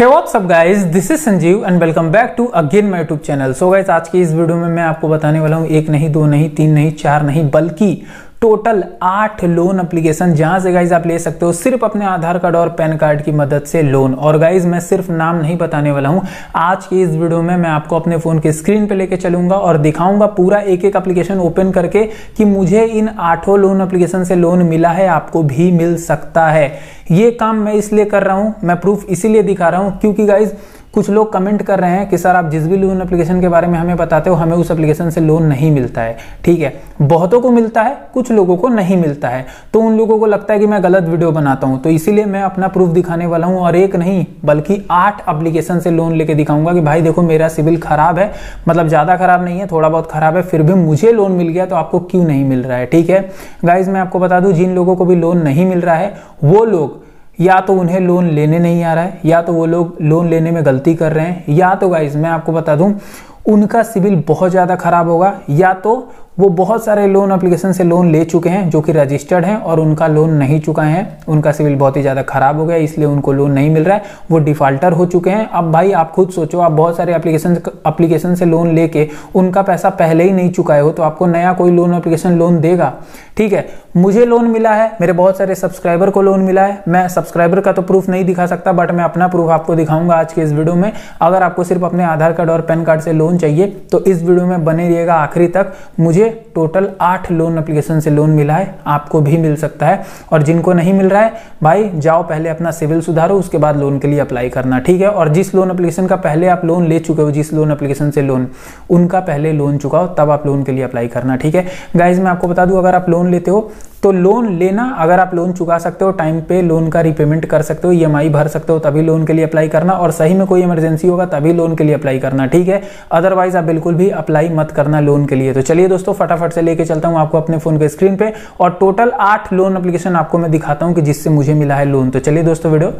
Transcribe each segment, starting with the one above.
हे what's सब guys this is Sanjeev and welcome back to again my YouTube channel so guys आज की इस video में मैं आपको बताने वाला हूँ एक नहीं दो नहीं तीन नहीं चार नहीं बल्कि टोटल आठ लोन अप्लीकेशन जहां से गाइज आप ले सकते हो सिर्फ अपने आधार कार्ड और पैन कार्ड की मदद से लोन और गाइज मैं सिर्फ नाम नहीं बताने वाला हूं आज की इस वीडियो में मैं आपको अपने फोन के स्क्रीन पे लेके चलूंगा और दिखाऊंगा पूरा एक एक अप्लीकेशन ओपन करके कि मुझे इन आठों लोन अप्लीकेशन से लोन मिला है आपको भी मिल सकता है ये काम मैं इसलिए कर रहा हूं मैं प्रूफ इसीलिए दिखा रहा हूं क्योंकि गाइज कुछ लोग कमेंट कर रहे हैं कि सर आप जिस भी लोन एप्लीकेशन के बारे में हमें बताते हो हमें उस एप्लीकेशन से लोन नहीं मिलता है ठीक है बहुतों को मिलता है कुछ लोगों को नहीं मिलता है तो उन लोगों को लगता है कि मैं गलत वीडियो बनाता हूँ तो इसीलिए मैं अपना प्रूफ दिखाने वाला हूँ और एक नहीं बल्कि आठ अप्लीकेशन से लोन लेके दिखाऊंगा कि भाई देखो मेरा सिविल खराब है मतलब ज़्यादा खराब नहीं है थोड़ा बहुत खराब है फिर भी मुझे लोन मिल गया तो आपको क्यों नहीं मिल रहा है ठीक है गाइज मैं आपको बता दूँ जिन लोगों को भी लोन नहीं मिल रहा है वो लोग या तो उन्हें लोन लेने नहीं आ रहा है या तो वो लोग लोन लेने में गलती कर रहे हैं या तो गाइज मैं आपको बता दूं उनका सिविल बहुत ज़्यादा खराब होगा या तो वो बहुत सारे लोन एप्लीकेशन से लोन ले चुके हैं जो कि रजिस्टर्ड हैं और उनका लोन नहीं चुका है उनका सिविल बहुत ही ज़्यादा खराब हो गया इसलिए उनको लोन नहीं मिल रहा है वो डिफाल्टर हो चुके हैं अब भाई आप खुद सोचो आप बहुत सारे एप्लीकेशन एप्लीकेशन से लोन लेके उनका पैसा पहले ही नहीं चुकाए हो तो आपको नया कोई लोन एप्लीकेशन लोन देगा ठीक है मुझे लोन मिला है मेरे बहुत सारे सब्सक्राइबर को लोन मिला है मैं सब्सक्राइबर का तो प्रूफ नहीं दिखा सकता बट मैं अपना प्रूफ आपको दिखाऊंगा आज के इस वीडियो में अगर आपको सिर्फ अपने आधार कार्ड और पैन कार्ड से लोन चाहिए तो इस वीडियो में बने रहिएगा आखिरी तक मुझे लीजिए टोटल आठ लोन अप्लीकेशन से लोन मिला है आपको भी मिल सकता है और जिनको नहीं मिल रहा है भाई जाओ पहले अपना सिविल सुधारो उसके बाद लोन के लिए अप्लाई करना ठीक है और जिस लोन अप्लीकेशन का पहले आप लोन ले चुके हो जिस लोन अप्लीकेशन से लोन उनका पहले लोन चुकाओ तब आप लोन के लिए अप्लाई करना ठीक है गाइज मैं आपको बता दूँ अगर आप लोन लेते हो तो लोन लेना अगर आप लोन चुका सकते हो टाइम पे लोन का रिपेमेंट कर सकते हो ई e भर सकते हो तभी लोन के लिए अप्लाई करना और सही में कोई इमरजेंसी होगा तभी लोन के लिए अप्लाई करना ठीक है अदरवाइज आप बिल्कुल भी अप्लाई मत करना लोन के लिए तो चलिए दोस्तों फटाफट से लेके चलता हूँ आपको अपने फोन के स्क्रीन पे और टोटल आठ लोन अप्लीकेशन आपको मैं दिखाता हूँ कि जिससे मुझे मिला है लोन तो चलिए दोस्तों वीडियो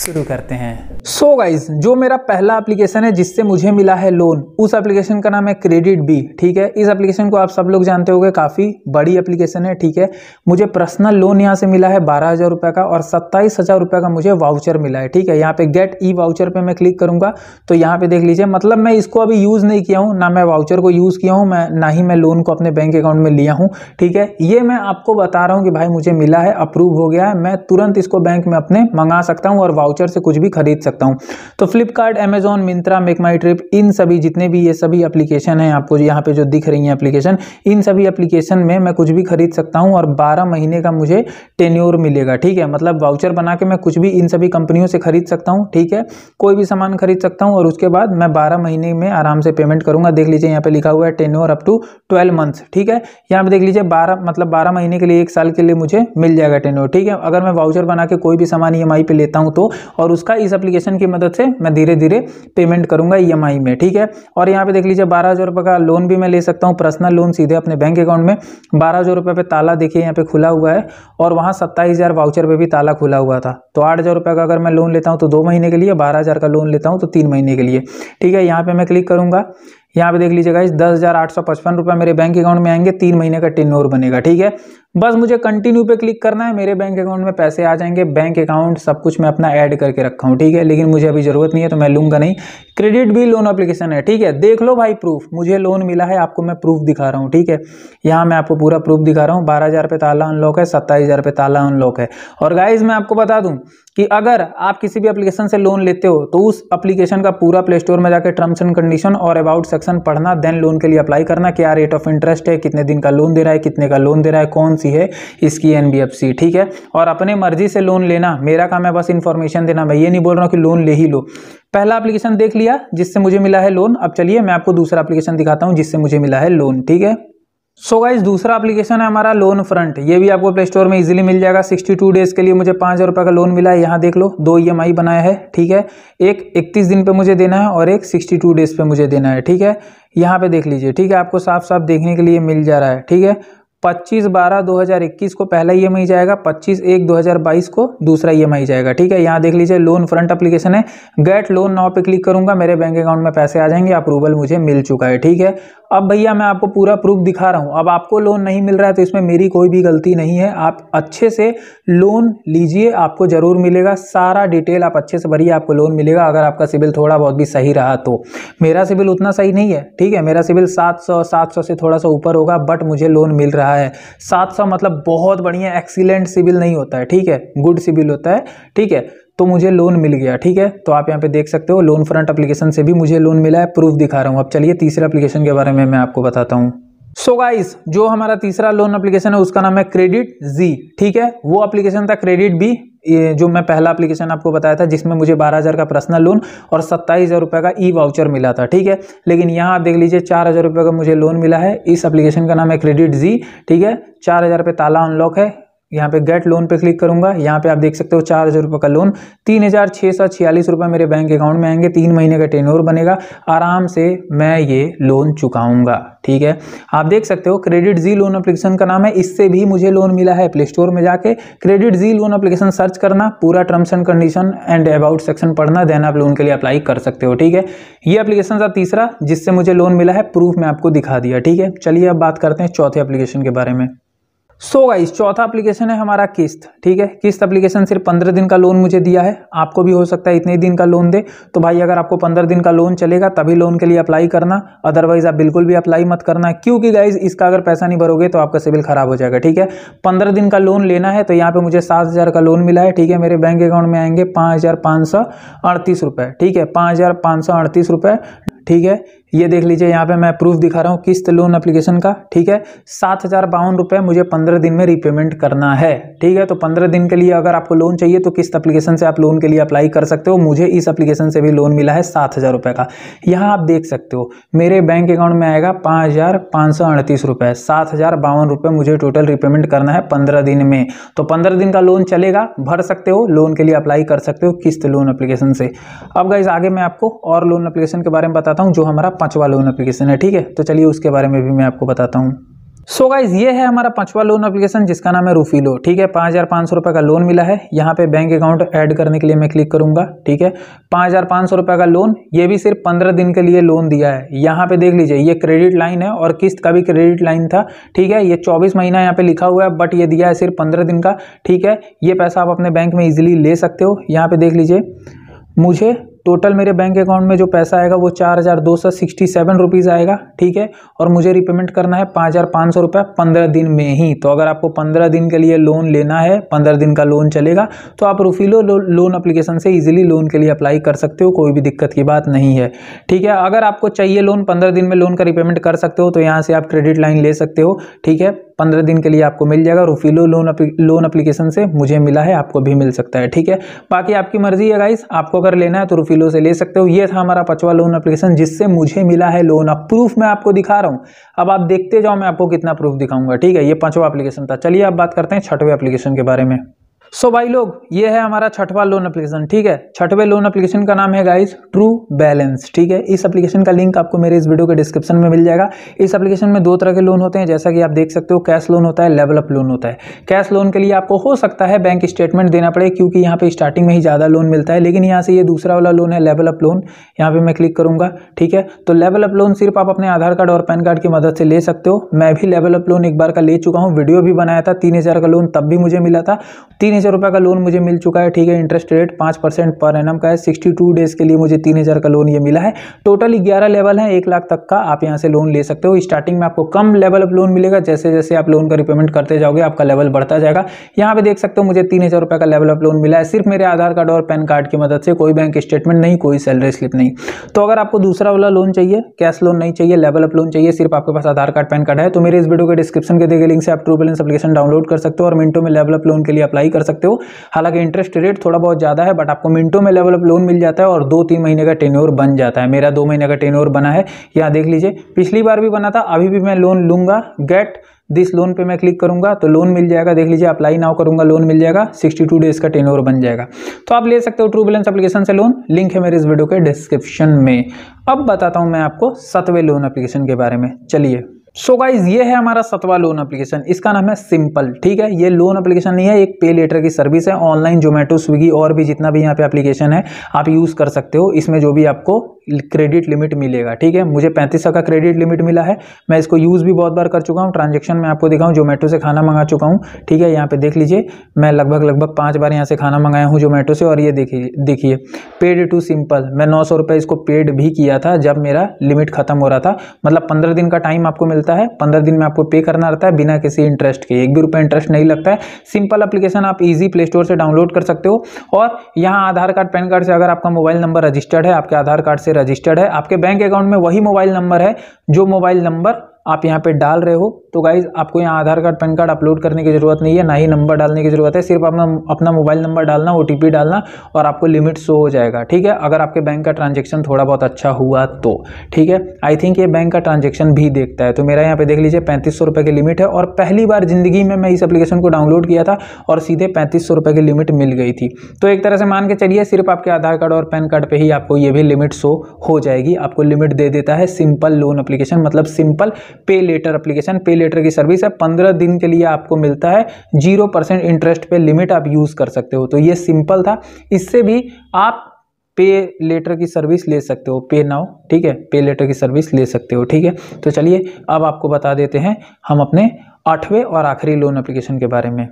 शुरू करते हैं सो गाइज जो मेरा पहला एप्लीकेशन है जिससे मुझे मिला है लोन उस एप्लीकेशन का नाम है क्रेडिट बी ठीक है इस एप्लीकेशन को आप सब लोग जानते हो काफी बड़ी एप्लीकेशन है ठीक है मुझे पर्सनल लोन यहाँ से मिला है बारह हज़ार रुपये का और सत्ताईस हज़ार रुपये का मुझे वाउचर मिला है ठीक है यहाँ पे गेट ई वाउचर पे मैं क्लिक करूँगा तो यहाँ पे देख लीजिए मतलब मैं इसको अभी यूज़ नहीं किया हूँ ना मैं वाउचर को यूज़ किया हूँ मैं ना ही मैं लोन को अपने बैंक अकाउंट में लिया हूँ ठीक है ये मैं आपको बता रहा हूँ कि भाई मुझे मिला है अप्रूव हो गया है मैं तुरंत इसको बैंक में अपने मंगा सकता हूँ और वाउचर से कुछ भी खरीद सकता हूँ तो Flipkart Amazon Myntra make my trip इन सभी जितने भी ये सभी अप्लीकेशन हैं आपको यहाँ पे जो दिख रही हैं अप्लीकेशन इन सभी एप्लीकेशन में मैं कुछ भी खरीद सकता हूँ और बारह बारह महीने का मुझे टेन्योर मिलेगा ठीक है मतलब वाउचर बना के मैं कुछ भी इन सभी कंपनियों से खरीद सकता हूँ ठीक है कोई भी सामान खरीद सकता हूँ और उसके बाद मैं बारह महीने में आराम से पेमेंट करूँगा देख लीजिए यहाँ पे लिखा हुआ है tenure up to twelve months ठीक है यहाँ पे देख लीजिए बारह मतलब बारह महीने के लिए एक साल के लिए मुझे मिल जाएगा टेन्योर ठीक है अगर मैं वाउचर बना के कोई भी सामान ई e एम पे लेता हूँ तो और उसका इस अप्लीकेशन की मदद से मैं धीरे धीरे पेमेंट करूँगा ई e में ठीक है और यहाँ पे देख लीजिए बारह हज़ार का लोन भी मैं ले सकता हूँ पर्सनल लोन सीधे अपने बैंक अकाउंट में बारह हज़ार रुपये पे ताला देखिए यहाँ पे खुला हुआ है और वहाँ सत्ताईस हज़ार वाउचर पे भी ताला खुला हुआ था तो आठ हज़ार रुपये का अगर मैं लोन लेता हूँ तो दो महीने के लिए बारह हज़ार का लोन लेता हूँ तो तीन महीने के लिए ठीक है यहाँ पर मैं क्लिक करूँगा यहाँ पे देख लीजिएगा इस दस हज़ार आठ सौ पचपन रुपये मेरे बैंक अकाउंट में आएंगे तीन महीने का टेन बनेगा ठीक है बस मुझे कंटिन्यू पे क्लिक करना है मेरे बैंक अकाउंट में पैसे आ जाएंगे बैंक अकाउंट सब कुछ मैं अपना ऐड करके रखा हूँ ठीक है लेकिन मुझे अभी ज़रूरत नहीं है तो मैं लूंगा नहीं क्रेडिट भी लोन अप्लीकेशन है ठीक है देख लो भाई प्रूफ मुझे लोन मिला है आपको मैं प्रूफ दिखा रहा हूँ ठीक है यहाँ मैं आपको पूरा प्रूफ दिखा रहा हूँ बारह हज़ार ताला अनलॉक है सत्ताईस हज़ार ताला अनलॉक है और गाइज मैं आपको बता दूँ कि अगर आप किसी भी एप्लीकेशन से लोन लेते हो तो उस एप्लीकेशन का पूरा प्ले स्टोर में जाकर टर्म्स एंड कंडीशन और अबाउट सेक्शन पढ़ना देन लोन के लिए अप्लाई करना क्या रेट ऑफ इंटरेस्ट है कितने दिन का लोन दे रहा है कितने का लोन दे रहा है कौन सी है इसकी एनबीएफसी ठीक है और अपने मर्जी से लोन लेना मेरा काम है बस इन्फॉर्मेशन देना मैं ये नहीं बोल रहा हूँ कि लोन ले ही लो पहला एप्लीकेशन देख लिया जिससे मुझे मिला है लोन अब चलिए मैं आपको दूसरा एप्लीकेशन दिखाता हूँ जिससे मुझे मिला है लोन ठीक है सो so गाइज दूसरा एप्लीकेशन है हमारा लोन फ्रंट ये भी आपको प्ले स्टोर में इजीली मिल जाएगा 62 डेज़ के लिए मुझे पाँच हज़ार का लोन मिला है यहाँ देख लो दो ई e बनाया है ठीक है एक 31 दिन पे मुझे देना है और एक 62 डेज़ पे मुझे देना है ठीक है यहाँ पे देख लीजिए ठीक है आपको साफ साफ देखने के लिए मिल जा रहा है ठीक है पच्चीस बारह दो हज़ार इक्कीस को पहला ई e एम जाएगा पच्चीस एक दो हज़ार बाईस को दूसरा ई e एम जाएगा ठीक है यहाँ देख लीजिए लोन फ्रंट एप्लीकेशन है गेट लोन नाव पे क्लिक करूंगा मेरे बैंक अकाउंट में पैसे आ जाएंगे अप्रूवल मुझे मिल चुका है ठीक है अब भैया मैं आपको पूरा प्रूफ दिखा रहा हूँ अब आपको लोन नहीं मिल रहा है तो इसमें मेरी कोई भी गलती नहीं है आप अच्छे से लोन लीजिए आपको ज़रूर मिलेगा सारा डिटेल आप अच्छे से भरिए आपको लोन मिलेगा अगर आपका सिविल थोड़ा बहुत भी सही रहा तो मेरा सिविल उतना सही नहीं है ठीक है मेरा सौ सात सौ से थोड़ा सा ऊपर होगा बट मुझे लोन मिल रहा है सौ मतलब बहुत बढ़िया एक्सीलेंट सिविल नहीं होता है ठीक है गुड सिविल होता है ठीक है तो मुझे लोन मिल गया ठीक है तो आप यहाँ पे देख सकते हो लोन फ्रंट एप्लीकेशन से भी मुझे लोन मिला है प्रूफ दिखा रहा हूँ अब चलिए तीसरे एप्लीकेशन के बारे में मैं आपको बताता हूँ सो so गाइस जो हमारा तीसरा लोन एप्लीकेशन है उसका नाम है क्रेडिट जी ठीक है वो एप्लीकेशन था क्रेडिट बी ये जो मैं पहला एप्लीकेशन आपको बताया था जिसमें मुझे बारह हज़ार का पर्सनल लोन और सत्ताईस हज़ार रुपये का ई वाउचर मिला था ठीक है लेकिन यहाँ आप देख लीजिए चार हज़ार रुपये का मुझे लोन मिला है इस एप्लीकेशन का नाम है क्रेडिट जी ठीक है चार हज़ार रुपये ताला अनलॉक है यहाँ पे गेट लोन पे क्लिक करूंगा यहाँ पे आप देख सकते हो चार हज़ार रुपये का लोन तीन हज़ार छः सौ छियालीस रुपये मेरे बैंक अकाउंट में आएंगे तीन महीने का टेनोर बनेगा आराम से मैं ये लोन चुकाऊंगा ठीक है आप देख सकते हो क्रेडिट जी लोन अप्लीकेशन का नाम है इससे भी मुझे लोन मिला है प्ले स्टोर में जाके credit G loan application search करना पूरा terms and condition and about section पढ़ना देन आप लोन के लिए अप्लाई कर सकते हो ठीक है ये अप्लीकेशन था तीसरा जिससे मुझे लोन मिला है प्रूफ मैं आपको दिखा दिया ठीक है चलिए अब बात करते हैं चौथे एप्लीकेशन के बारे में सो गाइस चौथा एप्लीकेशन है हमारा किस्त ठीक है किस्त एप्लीकेशन सिर्फ पंद्रह दिन का लोन मुझे दिया है आपको भी हो सकता है इतने दिन का लोन दे तो भाई अगर आपको पंद्रह दिन का लोन चलेगा तभी लोन के लिए अप्लाई करना अदरवाइज आप बिल्कुल भी अप्लाई मत करना क्योंकि गाइज इसका अगर पैसा नहीं भरोगे तो आपका सिविल खराब हो जाएगा ठीक है पंद्रह दिन का लोन लेना है तो यहाँ पर मुझे सात का लोन मिला है ठीक है मेरे बैंक अकाउंट में आएंगे पाँच ठीक है पाँच ठीक है ये देख लीजिए यहाँ पे मैं प्रूफ दिखा रहा हूँ किस्त लोन एप्लीकेशन का ठीक है सात हज़ार बावन रुपये मुझे पंद्रह दिन में रीपेमेंट करना है ठीक है तो पंद्रह दिन के लिए अगर आपको लोन चाहिए तो किस्त एप्लीकेशन से आप लोन के लिए अप्लाई कर सकते हो मुझे इस एप्लीकेशन से भी लोन मिला है सात हज़ार रुपये का यहाँ आप देख सकते हो मेरे बैंक अकाउंट में आएगा पाँच हज़ार पाँच सौ अड़तीस सात हज़ार बावन रुपये मुझे टोटल रीपेमेंट करना है पंद्रह दिन में तो पंद्रह दिन का लोन चलेगा भर सकते हो लोन के लिए अप्लाई कर सकते हो किस्त लोन अप्लीकेशन से अब गाइज आगे मैं आपको और लोन अप्लीकेशन के बारे में बताता हूँ जो हमारा पांचवा लोन एप्लीकेशन है ठीक है तो चलिए उसके बारे में भी मैं आपको बताता हूँ सो so गाइज ये है हमारा पांचवा लोन एप्लीकेशन जिसका नाम है रूफीलो ठीक है पाँच हज़ार पाँच सौ रुपये का लोन मिला है यहाँ पे बैंक अकाउंट ऐड करने के लिए मैं क्लिक करूँगा ठीक है पाँच हज़ार पाँच सौ रुपये का लोन ये भी सिर्फ पंद्रह दिन के लिए लोन दिया है यहाँ पे देख लीजिए ये क्रेडिट लाइन है और किस्त का भी क्रेडिट लाइन था ठीक है ये चौबीस महीना यहाँ पर लिखा हुआ है बट ये दिया है सिर्फ पंद्रह दिन का ठीक है ये पैसा आप अपने बैंक में ईजिली ले सकते हो यहाँ पर देख लीजिए मुझे टोटल मेरे बैंक अकाउंट में जो पैसा आएगा वो चार हज़ार दो सौ सिक्सटी सेवन रुपीज़ आएगा ठीक है और मुझे रिपेमेंट करना है पाँच हज़ार पाँच सौ रुपये पंद्रह दिन में ही तो अगर आपको पंद्रह दिन के लिए लोन लेना है पंद्रह दिन का लोन चलेगा तो आप रूफिलो लो, लोन अप्लीकेशन से ईजिली लोन के लिए अप्लाई कर सकते हो कोई भी दिक्कत की बात नहीं है ठीक है अगर आपको चाहिए लोन पंद्रह दिन में लोन का रिपेमेंट कर सकते हो तो यहाँ से आप क्रेडिट लाइन ले सकते हो ठीक है पंद्रह दिन के लिए आपको मिल जाएगा रूफिलो लोन लोन अप्लीकेशन से मुझे मिला है आपको भी मिल सकता है ठीक है बाकी आपकी मर्जी है गाइस आपको अगर लेना है तो रूफिलो से ले सकते हो ये था हमारा पचवा लोन अप्लीकेशन जिससे मुझे मिला है लोन अब प्रूफ मैं आपको दिखा रहा हूँ अब आप देखते जाओ मैं आपको कितना प्रूफ दिखाऊंगा ठीक है ये पांचवा अप्लीकेशन था चलिए आप बात करते हैं छठवें अप्लीकेशन के बारे में सो so भाई लोग ये है हमारा छठवा लोन एप्लीकेशन ठीक है छठवे लोन एप्लीकेशन का नाम है गाइस ट्रू बैलेंस ठीक है इस एप्लीकेशन का लिंक आपको मेरे इस वीडियो के डिस्क्रिप्शन में मिल जाएगा इस एप्लीकेशन में दो तरह के लोन होते हैं जैसा कि आप देख सकते हो कैश लोन होता है लेवल अप लोन होता है कैश लोन के लिए आपको हो सकता है बैंक स्टेटमेंट देना पड़े क्योंकि यहाँ पे स्टार्टिंग में ही ज़्यादा लोन मिलता है लेकिन यहाँ से ये दूसरा वाला लोन है लेवल अप लोन यहाँ पर मैं क्लिक करूंगा ठीक है तो लेवल अप लोन सिर्फ आप अपने आधार कार्ड और पैन कार्ड की मदद से ले सकते हो मैं भी लेवल अप लोन एक बार का ले चुका हूँ वीडियो भी बनाया था तीन का लोन तब भी मुझे मिला था तीन हज़ार रुपये का लोन मुझे मिल चुका है ठीक है इंटरेस्ट रेट पाँच परसेंट पर एन का है सिक्सटी टू डेज़ के लिए मुझे तीन हज़ार का लोन ये मिला है टोटल ग्यारह लेवल है एक लाख तक का आप यहाँ से लोन ले सकते हो स्टार्टिंग में आपको कम लेवल ऑफ लोन मिलेगा जैसे जैसे आप लोन का रिपेमेंट करते जाओगे आपका लेवल बढ़ता जाएगा यहाँ पर देख सकते हो मुझे तीन का लेवल ऑफ लोन मिला है सिर्फ मेरे आधार कार्ड और पैन कार्ड की मदद से कोई बैंक स्टेटमेंट नहीं कोई सैलरी स्लिप नहीं तो अगर आपको दूसरा वाला लोन चाहिए कैश लोन नहीं चाहिए लेवल ऑफ लोन चाहिए सिर्फ आपके पास आधार कार्ड पैन कार्ड है तो मेरे इस वीडियो के डिस्क्रिप्शन के देखे लिंक से आप ट्रू बैलेंस अपलीकेशन डाउनलोड कर सकते हो और मिनटों में लेवल अप लोन के लिए अप्लाई कर सकते हो हालांकि इंटरेस्ट रेट थोड़ा बहुत ज़्यादा है बट आपको मिनटों में लेवल अप लोन मिल जाता है और दो तीन महीने का टेन्योर बन जाता है मेरा दो महीने का टेन्योर बना है यहाँ देख लीजिए पिछली बार भी बना था अभी भी मैं लोन लूँगा गेट दिस लोन पे मैं क्लिक करूंगा तो लोन मिल जाएगा देख लीजिए अप्लाई नाउ करूंगा लोन मिल जाएगा 62 डेज का टेन बन जाएगा तो आप ले सकते हो ट्रू बैलेंस एप्लीकेशन से लोन लिंक है मेरे इस वीडियो के डिस्क्रिप्शन में अब बताता हूं मैं आपको सतवें लोन एप्लीकेशन के बारे में चलिए सो so गाइज ये है हमारा सतवा लोन एप्लीकेशन इसका नाम है सिंपल ठीक है ये लोन एप्लीकेशन नहीं है एक पे लेटर की सर्विस है ऑनलाइन जोमेटो स्विगी और भी जितना भी यहाँ पे एप्लीकेशन है आप यूज़ कर सकते हो इसमें जो भी आपको क्रेडिट लिमिट मिलेगा ठीक है मुझे पैंतीस का क्रेडिट लिमिट मिला है मैं इसको यूज़ भी बहुत बार कर चुका हूँ ट्रांजेक्शन में आपको दिखाऊँ जोमेटो से खाना मंगा चुका हूँ ठीक है यहाँ पे देख लीजिए मैं लगभग लगभग पाँच बार यहाँ से खाना मंगाया हूँ जोमेटो से और ये देखिए देखिए पेड टू सिंपल मैं नौ सौ इसको पेड भी किया था जब मेरा लिमिट खत्म हो रहा था मतलब पंद्रह दिन का टाइम आपको मिलता है पंद्रह दिन में आपको पे करना रहता है बिना किसी इंटरेस्ट के एक भी रुपये इंटरेस्ट नहीं लगता है सिंपल अपलीकेशन आप इजी प्ले स्टोर से डाउनलोड कर सकते हो और यहाँ आधार कार्ड पैन कार्ड से अगर आपका मोबाइल नंबर रजिस्टर्ड है आपके आधार कार्ड से रजिस्टर्ड है आपके बैंक अकाउंट में वही मोबाइल नंबर है जो मोबाइल नंबर आप यहाँ पे डाल रहे हो तो गाइज़ आपको यहाँ Aadhaar card PAN card upload करने की ज़रूरत नहीं है ना ही नंबर डालने की ज़रूरत है सिर्फ अपना अपना मोबाइल नंबर डालना ओ डालना और आपको लिमिट शो हो जाएगा ठीक है अगर आपके बैंक का ट्रांजेक्शन थोड़ा बहुत अच्छा हुआ तो ठीक है आई थिंक ये बैंक का ट्रांजेक्शन भी देखता है तो मेरा यहाँ पे देख लीजिए पैंतीस सौ की लिमिट है और पहली बार ज़िंदगी में मैं इस एप्लीकेशन को डाउनलोड किया था और सीधे पैंतीस सौ की लिमिट मिल गई थी तो एक तरह से मान के चलिए सिर्फ आपके आधार कार्ड और पैन कार्ड पर ही आपको ये भी लिमिट शो हो जाएगी आपको लिमिट दे देता है सिंपल लोन अप्लीकेशन मतलब simple pay later application pay later की सर्विस है पंद्रह दिन के लिए आपको मिलता है जीरो परसेंट इंटरेस्ट पे लिमिट आप यूज़ कर सकते हो तो ये सिंपल था इससे भी आप पे लेटर की सर्विस ले सकते हो पे नाउ ठीक है पे लेटर की सर्विस ले सकते हो ठीक है तो चलिए अब आपको बता देते हैं हम अपने आठवें और आखिरी लोन एप्लीकेशन के बारे में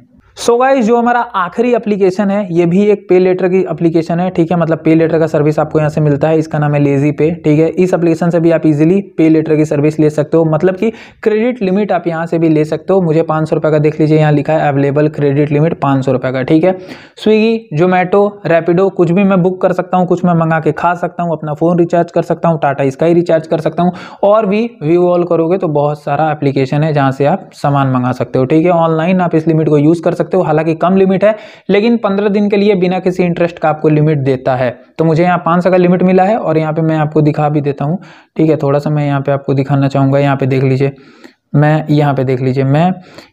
सो so गाइज जो हमारा आखिरी एप्लीकेशन है ये भी एक पे लेटर की एप्लीकेशन है ठीक है मतलब पे लेटर का सर्विस आपको यहाँ से मिलता है इसका नाम है लेजी पे ठीक है इस एप्लीकेशन से भी आप इजीली पे लेटर की सर्विस ले सकते हो मतलब कि क्रेडिट लिमिट आप यहाँ से भी ले सकते हो मुझे पाँच सौ का देख लीजिए यहाँ लिखा है अवेलेबल क्रेडिट लिमिट पाँच सौ का ठीक है स्विगी जोमेटो रैपिडो कुछ भी मैं बुक कर सकता हूँ कुछ मैं मंगा के खा सकता हूँ अपना फ़ोन रिचार्ज कर सकता हूँ टाटा स्काई रिचार्ज कर सकता हूँ और भी व्यू ऑल करोगे तो बहुत सारा एप्लीकेशन है जहाँ से आप सामान मंगा सकते हो ठीक है ऑनलाइन आप इस लिमिट को यूज़ कर सकते सकते हो हालांकि कम लिमिट है लेकिन पंद्रह दिन के लिए बिना किसी इंटरेस्ट का आपको लिमिट देता है तो मुझे यहाँ पाँच सौ का लिमिट मिला है और यहाँ पर मैं आपको दिखा भी देता हूँ ठीक है थोड़ा सा मैं यहाँ पर आपको दिखाना चाहूँगा यहाँ पर देख लीजिए मैं यहाँ पे देख लीजिए मैं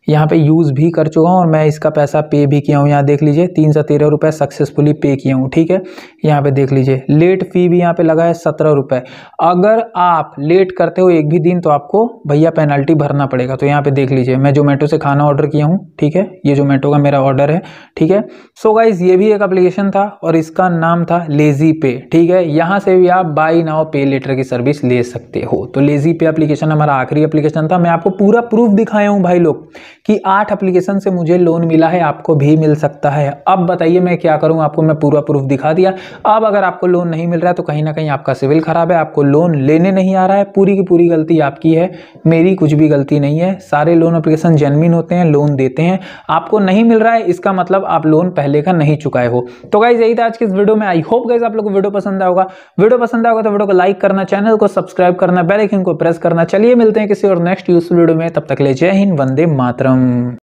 यहाँ पे यूज़ भी कर चुका हूँ और मैं इसका पैसा पे भी किया हूँ यहाँ देख लीजिए तीन सौ तेरह रुपये सक्सेसफुली पे किया हूँ ठीक है यहाँ पे देख लीजिए लेट फी भी यहाँ पे लगा है सत्रह रुपये अगर आप लेट करते हो एक भी दिन तो आपको भैया पेनल्टी भरना पड़ेगा तो यहाँ पर देख लीजिए मैं जोमेटो से खाना ऑर्डर किया हूँ ठीक है ये जोमेटो का मेरा ऑर्डर है ठीक है सो गाइज ये भी एक अप्लीकेशन था और इसका नाम था लेजी पे ठीक है यहाँ से भी आप बाई नाव पे लेटर की सर्विस ले सकते हो तो लेजी पे अप्लीकेशन हमारा आखिरी अप्लीकेशन था मैं आपको पूरा प्रूफ दिखाया हूँ भाई लोग कि आठ एप्लीकेशन से मुझे लोन मिला है आपको भी मिल सकता है अब बताइए मैं क्या करूँ आपको मैं पूरा प्रूफ दिखा दिया अब अगर आपको लोन नहीं मिल रहा है तो कहीं ना कहीं आपका सिविल ख़राब है आपको लोन लेने नहीं आ रहा है पूरी की पूरी गलती आपकी है मेरी कुछ भी गलती नहीं है सारे लोन अप्लीकेशन जेनविन होते हैं लोन देते हैं आपको नहीं मिल रहा है इसका मतलब आप लोन पहले का नहीं चुकाए हो तो गाइज यही था आज के इस वीडियो में आई होप गाइज आप लोग को वीडियो पसंद आएगा वीडियो पसंद आएगा तो वीडियो को लाइक करना चैनल को सब्सक्राइब करना बेल आइकन को प्रेस करना चलिए मिलते हैं किसी और नेक्स्ट यूज नेक्स्ट वीडियो में तब तक ले जय हिंद वंदे मातरम